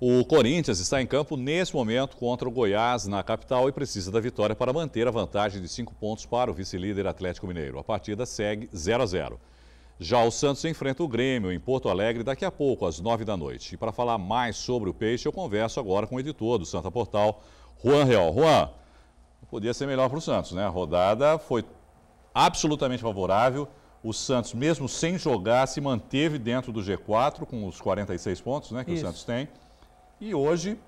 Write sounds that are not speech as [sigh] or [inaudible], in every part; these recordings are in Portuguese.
O Corinthians está em campo neste momento contra o Goiás na capital e precisa da vitória para manter a vantagem de cinco pontos para o vice-líder Atlético Mineiro. A partida segue 0 a 0. Já o Santos enfrenta o Grêmio em Porto Alegre daqui a pouco, às 9 da noite. E para falar mais sobre o Peixe, eu converso agora com o editor do Santa Portal, Juan Real. Juan, podia ser melhor para o Santos, né? A rodada foi absolutamente favorável. O Santos, mesmo sem jogar, se manteve dentro do G4 com os 46 pontos né, que Isso. o Santos tem. E hoje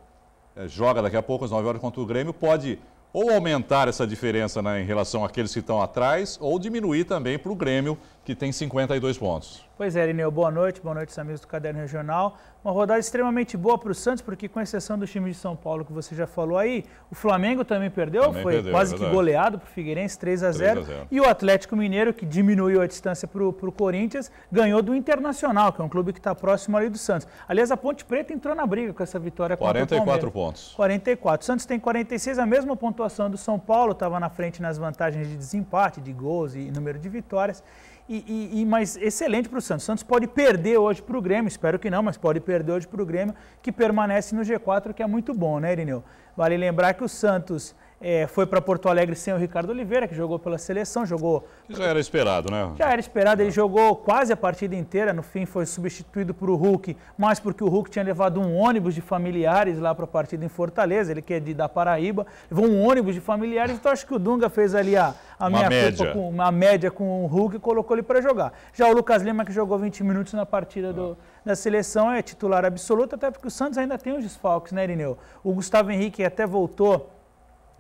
é, joga daqui a pouco às 9 horas contra o Grêmio, pode ou aumentar essa diferença né, em relação àqueles que estão atrás, ou diminuir também para o Grêmio, que tem 52 pontos. Pois é, Irineu, boa noite, boa noite, amigos do Caderno Regional. Uma rodada extremamente boa para o Santos, porque com exceção do time de São Paulo que você já falou aí, o Flamengo também perdeu, também foi perdeu, quase é que goleado para o Figueirense, 3 a, 0, E o Atlético Mineiro, que diminuiu a distância para o Corinthians, ganhou do Internacional, que é um clube que está próximo ali do Santos. Aliás, a Ponte Preta entrou na briga com essa vitória 44 pontos. 44. O Santos tem 46, a mesma pontuação do São Paulo, estava na frente nas vantagens de desempate, de gols e número de vitórias e, e, mas excelente para o Santos. O Santos pode perder hoje para o Grêmio, espero que não, mas pode perder hoje para o Grêmio, que permanece no G4, que é muito bom, né, Irineu? Vale lembrar que o Santos é, foi para Porto Alegre sem o Ricardo Oliveira, que jogou pela seleção, jogou... Já era esperado, né? Já era esperado, ele jogou quase a partida inteira, no fim foi substituído por o Hulk, mas porque o Hulk tinha levado um ônibus de familiares lá para a partida em Fortaleza, ele que é de, da Paraíba, levou um ônibus de familiares, então acho que o Dunga fez ali a, a minha média. Com, uma média com o Hulk e colocou ele para jogar. Já o Lucas Lima, que jogou 20 minutos na partida do, da seleção, é titular absoluto, até porque o Santos ainda tem os desfalques, né, Irineu? O Gustavo Henrique até voltou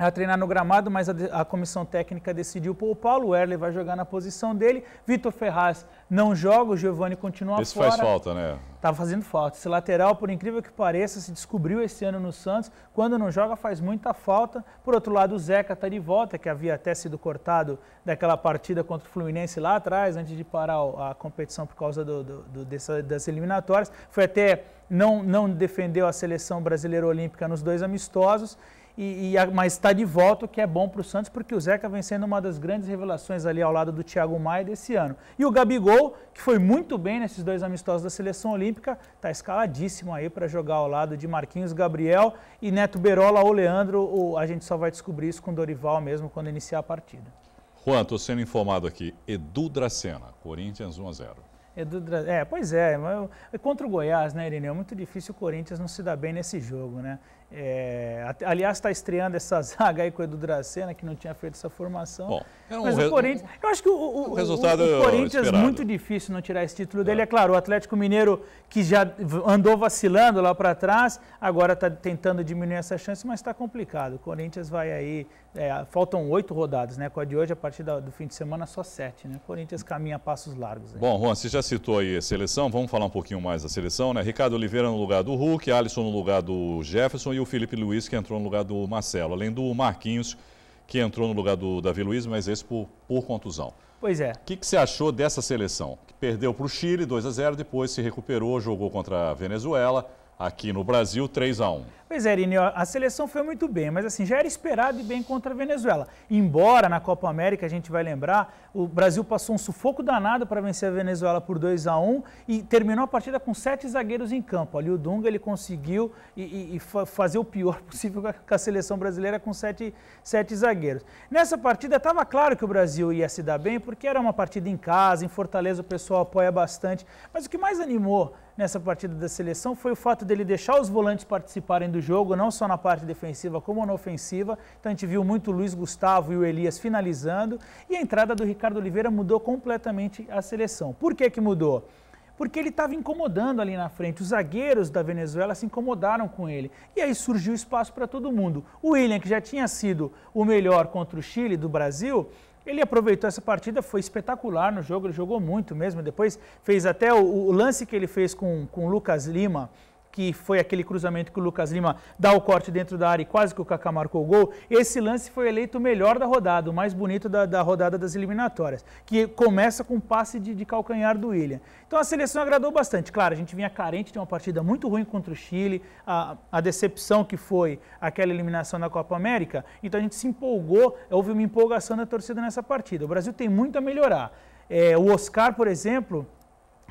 a treinar no gramado, mas a, a, comissão técnica decidiu poupá-lo. O Erle vai jogar na posição dele. Vitor Ferraz não joga, o Giovani continua Esse fora. Isso faz falta, né? Estava tá fazendo falta. Esse lateral, por incrível que pareça, se descobriu esse ano no Santos. Quando não joga, faz muita falta. Por outro lado, o Zeca está de volta, que havia até sido cortado daquela partida contra o Fluminense lá atrás, antes de parar a competição por causa do, do, do dessa, das eliminatórias. Foi até. Não, não defendeu a seleção brasileira olímpica nos dois amistosos e, e, mas está de volta, o que é bom para o Santos, porque o Zeca vem sendo uma das grandes revelações ali ao lado do Thiago Maia desse ano. E o Gabigol, que foi muito bem nesses dois amistosos da Seleção Olímpica, está escaladíssimo aí para jogar ao lado de Marquinhos, Gabriel e Neto Berola ou Leandro. a gente só vai descobrir isso com Dorival mesmo quando iniciar a partida. Juan, estou sendo informado aqui. Edu Dracena, Corinthians 1 a 0. Edu, é, pois é, é, contra o Goiás, né, Irineu? É muito difícil o Corinthians não se dar bem nesse jogo, né? É, aliás, está estreando essa [laughs] zaga aí com o Edu Dracena, que não tinha feito essa formação. Bom, é um mas o Corinthians. Eu acho que o, o, um resultado o, o Corinthians é muito difícil não tirar esse título dele. É, é claro, o Atlético Mineiro, que já andou vacilando lá para trás, agora está tentando diminuir essa chance, mas está complicado. O Corinthians vai aí. É, faltam oito rodadas, né? Com a de hoje, a partir do fim de semana, só sete, né? O Corinthians caminha a passos largos. Bom, Juan, você já citou aí a seleção, vamos falar um pouquinho mais da seleção, né? Ricardo Oliveira no lugar do Hulk, Alisson no lugar do Jefferson e o Felipe Luiz, que entrou no lugar do Marcelo, além do Marquinhos, que entrou no lugar do Davi Luiz, mas esse por, por contusão. Pois é. O que, que, você achou dessa seleção? Que perdeu para o Chile 2 a 0, depois se recuperou, jogou contra a Venezuela, aqui no Brasil, 3 a 1 Pois é, Irine, a seleção foi muito bem, mas assim, já era esperado e bem contra a Venezuela. Embora na Copa América, a gente vai lembrar, o Brasil passou um sufoco danado para vencer a Venezuela por 2 a 1 e terminou a partida com sete zagueiros em campo. Ali o Dunga ele conseguiu e, e, e fazer o pior [laughs] possível com a seleção brasileira com sete, sete zagueiros. Nessa partida estava claro que o Brasil ia se dar bem, porque era uma partida em casa, em Fortaleza o pessoal apoia bastante. Mas o que mais animou nessa partida da seleção foi o fato dele deixar os volantes participarem do jogo, não só na parte defensiva como na ofensiva. Então a gente viu muito o Luiz Gustavo e o Elias finalizando. E a entrada do Ricardo Oliveira mudou completamente a seleção. Por que, que mudou? Porque ele estava incomodando ali na frente. Os zagueiros da Venezuela se incomodaram com ele. E aí surgiu espaço para todo mundo. O William, que já tinha sido o melhor contra o Chile do Brasil, ele aproveitou essa partida, foi espetacular no jogo, ele jogou muito mesmo. Depois fez até o, o lance que ele fez com, com o Lucas Lima que foi aquele cruzamento que o Lucas Lima dá o corte dentro da área e quase que o Kaká marcou o gol, esse lance foi eleito o melhor da rodada, o mais bonito da, da rodada das eliminatórias, que começa com um passe de, de, calcanhar do William. Então a seleção agradou bastante. Claro, a gente vinha carente de uma partida muito ruim contra o Chile, a, a decepção que foi aquela eliminação na Copa América, então a gente se empolgou, houve uma empolgação da torcida nessa partida. O Brasil tem muito a melhorar. É, o Oscar, por exemplo,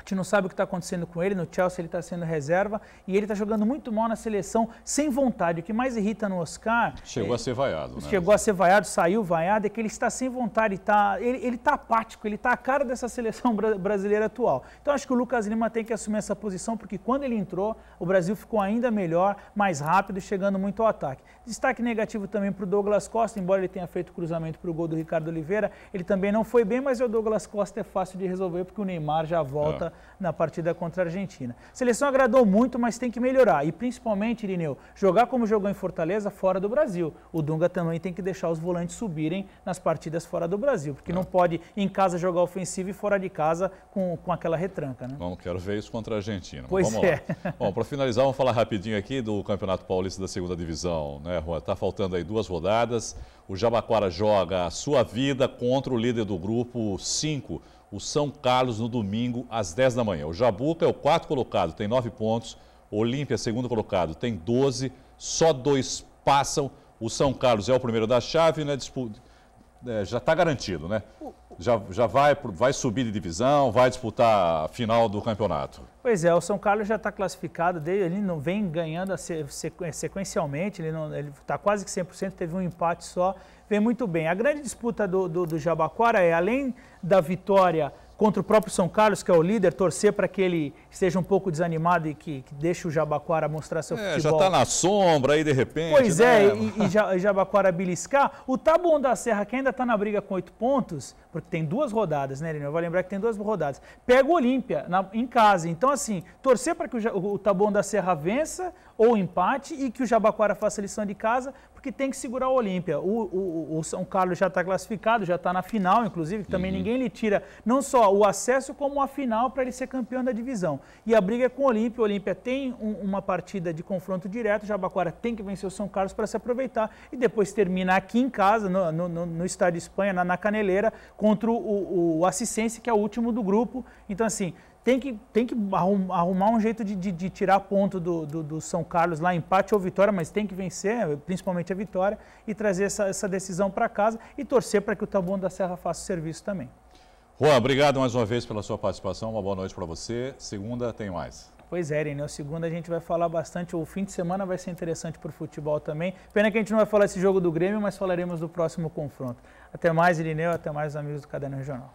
a gente não sabe o que está acontecendo com ele. No Chelsea ele está sendo reserva e ele está jogando muito mal na seleção, sem vontade. O que mais irrita no Oscar. Chegou é, a ser vaiado, né? Chegou a ser vaiado, saiu vaiado, é que ele está sem vontade, tá, ele, está apático, ele está a cara dessa [laughs] seleção brasileira atual. Então acho que o Lucas Lima tem que assumir essa posição, porque quando ele entrou, o Brasil ficou ainda melhor, mais rápido, chegando muito ao ataque. Destaque negativo também para o Douglas Costa, embora ele tenha feito cruzamento para o gol do Ricardo Oliveira, ele também não foi bem, mas o Douglas Costa é fácil de resolver, porque o Neymar já volta na, partida contra a Argentina. A seleção agradou muito, mas tem que melhorar. E principalmente, Irineu, jogar como jogou em Fortaleza fora do Brasil. O Dunga também tem que deixar os volantes subirem nas partidas fora do Brasil, porque não, não é. pode em casa jogar ofensivo e fora de casa com, com aquela retranca. Né? Bom, quero ver isso contra a Argentina. Pois vamos é. lá. Bom, para finalizar, vamos falar rapidinho aqui do Campeonato Paulista da Segunda Divisão, né, Juan? Tá faltando aí duas rodadas. O Jabaquara joga a sua vida contra o líder do grupo 5 o São Carlos no domingo às 10 da manhã. O Jabuca é o quarto colocado, tem 9 pontos. Olímpia, é segundo colocado, tem 12. Só dois passam. O São Carlos é o primeiro da chave, né? Disputa é, já está garantido, né? Já, já vai, vai subir de divisão, vai disputar a final do campeonato. Pois é, o São Carlos já está classificado, ele não vem ganhando é, sequencialmente, ele está quase que 100%, teve um empate só, vem muito bem. A grande disputa do, do, do Jabaquara é, além da vitória contra o próprio São Carlos, que é o líder, torcer para que ele esteja um pouco desanimado e que, que deixe o Jabaquara mostrar seu é, futebol. Já está na sombra aí de repente. Pois é, né? é, e, e, Jabaquara beliscar. O Taboão da Serra, que ainda está na briga com oito pontos, porque tem duas rodadas, né, Eu vou lembrar que tem duas rodadas. Pega o Olímpia em casa. Então, assim, torcer para que o, o Taboão da Serra vença, ou empate e que o Jabaquara faça lição de casa, porque tem que segurar o Olímpia. O, o, o, São Carlos já está classificado, já está na final, inclusive, que também uhum. ninguém lhe tira não só o acesso, como a final para ele ser campeão da divisão. E a briga é com o Olímpia. O Olímpia tem um, uma partida de confronto direto, o Jabaquara tem que vencer o São Carlos para se aproveitar e depois termina aqui em casa, no, no, no estádio Espanha, na, na Caneleira, contra o, o, o Assisense, que é o último do grupo. Então, assim, tem que, tem que arrumar um jeito de, de, de tirar ponto do, do, do, São Carlos lá, empate ou vitória, mas tem que vencer, principalmente a vitória, e trazer essa, essa decisão para casa e torcer para que o Taboão da Serra faça o serviço também. Juan, obrigado mais uma vez pela sua participação, uma boa noite para você. Segunda tem mais. Pois é, Irineu. Né, Segunda a gente vai falar bastante. O fim de semana vai ser interessante para o futebol também. Pena que a gente não vai falar esse jogo do Grêmio, mas falaremos do próximo confronto. Até mais, Irineu. Até mais, amigos do Caderno Regional.